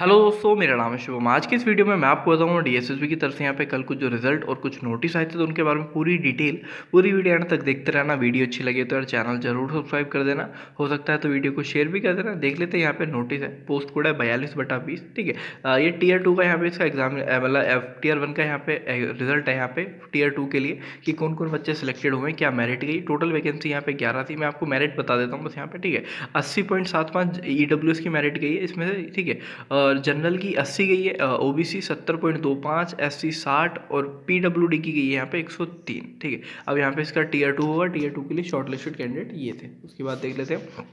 hello दोस्तों मेरा नाम है शुभम आज की इस वीडियो में मैं आपको बताऊंगा डीएसएसबी की तरफ से यहाँ पे कल कुछ जो रिजल्ट और कुछ नोटिस आए थे तो उनके बारे में पूरी डिटेल पूरी वीडियो एंड तक देखते रहना वीडियो अच्छी लगे तो यार चैनल जरूर सब्सक्राइब कर देना हो सकता है तो वीडियो को शेयर भी कर देना देख लेते हैं यहाँ पे नोटिस है पोस्ट कोड है बयालीस बटा बीस ठीक है ये टीयर टू का यहाँ पे इसका एग्जाम मतलब टीयर वन का यहाँ पे रिजल्ट है यहाँ पे टीयर टू के लिए कि कौन कौन बच्चे सिलेक्टेड हुए क्या मेरिट गई टोटल वैकेंसी यहाँ पे ग्यारह थी मैं आपको मेरिट बता देता हूँ बस यहाँ पे ठीक है अस्सी पॉइंट सात पाँच ई e की मेरिट गई है इसमें से ठीक है और जनरल की अस्सी गई है ओ बी सी सत्तर पॉइंट दो पाँच एस सी साठ और पी डब्ल्यू डी की गई है यहाँ पे एक सौ तीन ठीक है अब यहाँ पे इसका टीयर टू होगा टीयर टू के लिए शॉर्ट लिस्टेड कैंडिडेट ये थे उसके बाद देख लेते हैं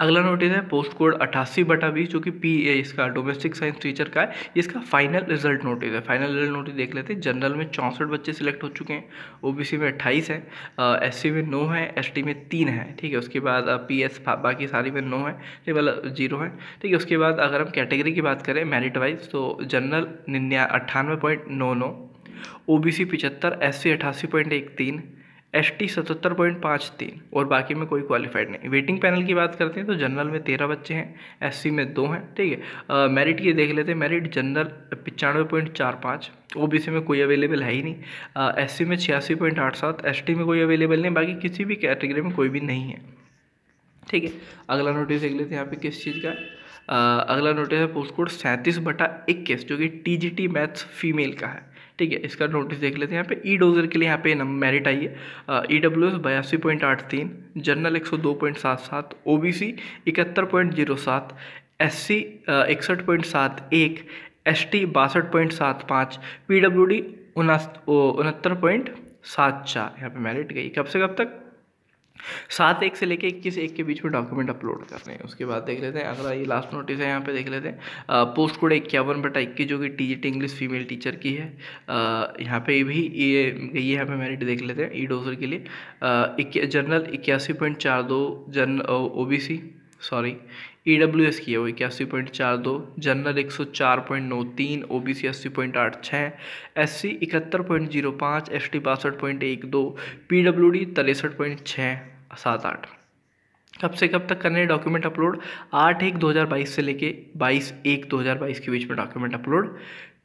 अगला नोटिस है पोस्ट कोड अट्ठासी बटा बीस जो कि पी ए इसका डोमेस्टिक साइंस टीचर का है इसका फाइनल रिजल्ट नोटिस है फाइनल रिजल्ट नोटिस देख लेते हैं जनरल में चौंसठ बच्चे सिलेक्ट हो चुके हैं ओबीसी में अट्ठाईस हैं एस में नौ हैं एसटी में तीन है ठीक है उसके बाद पी एस बाकी सारी में नौ हैं ठीक मतलब जीरो हैं ठीक है उसके बाद अगर हम कैटेगरी की बात करें मेरिट वाइज तो जनरल निन्या अट्ठानवे पॉइंट नौ नौ ओ बी सी पचहत्तर एस सी अठासी पॉइंट एक तीन एस टी सतहत्तर पॉइंट पाँच तीन और बाकी में कोई क्वालिफाइड नहीं वेटिंग पैनल की बात करते हैं तो जनरल में तेरह बच्चे हैं एस सी में दो हैं ठीक है मेरिट ये देख लेते हैं मेरिट जनरल पचानवे पॉइंट चार पाँच ओ बी सी में कोई अवेलेबल है ही नहीं एस सी में छियासी पॉइंट आठ सात एस टी में कोई अवेलेबल नहीं बाकी किसी भी कैटेगरी में कोई भी नहीं है ठीक है अगला नोटिस देख लेते हैं यहाँ पे किस चीज़ का आ, अगला नोटिस है पोस्ट कोड सैंतीस बटा इक्कीस जो कि T G T maths female का है ठीक है इसका नोटिस देख लेते हैं यहाँ पे ई डोजर के लिए यहाँ पे मेरिट आई है ई डब्ल्यू एस बयासी पॉइंट आठ तीन जनरल एक सौ दो पॉइंट सात सात ओ बी सी इकहत्तर पॉइंट जीरो सात एस सी इकसठ पॉइंट सात एक एस टी बासठ पॉइंट सात पाँच पी डब्ल्यू डी उनहत्तर पॉइंट सात चार यहाँ पे मेरिट गई कब से कब तक सात एक से लेके इक्कीस एक के बीच में डॉक्यूमेंट अपलोड कर रहे हैं उसके बाद देख लेते हैं अगला ये लास्ट नोटिस है यहाँ पे देख लेते हैं पोस्ट कोड इक्यावन बटा इक्कीस जो कि T G T English female teacher की है यहाँ पे भी ये ये यहाँ पे मेरिट देख लेते हैं ई e डोजर के लिए आ, जनरल इक्यासी पॉइंट चार दो जन O B C sorry E W S की है वो इक्यासी पॉइंट चार दो जनरल एक सौ चार पॉइंट नौ तीन ओ बी सी अस्सी पॉइंट आठ छः एस सी इकहत्तर पॉइंट जीरो पाँच एस टी बासठ पॉइंट एक दो पी डब्ल्यू डी तिरसठ पॉइंट छः सात आठ कब से कब तक करने डॉक्यूमेंट अपलोड आठ एक दो हज़ार बाईस से लेके बाईस एक दो हज़ार बाईस के बीच में डॉक्यूमेंट अपलोड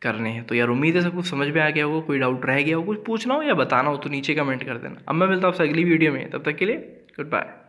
करने हैं तो यार उम्मीद है सब कुछ समझ में आ गया होगा कोई डाउट रह गया हो कुछ पूछना हो या बताना हो तो नीचे कमेंट कर देना अब मैं मिलता हूँ आपसे अगली वीडियो में तब तक के लिए गुड बाय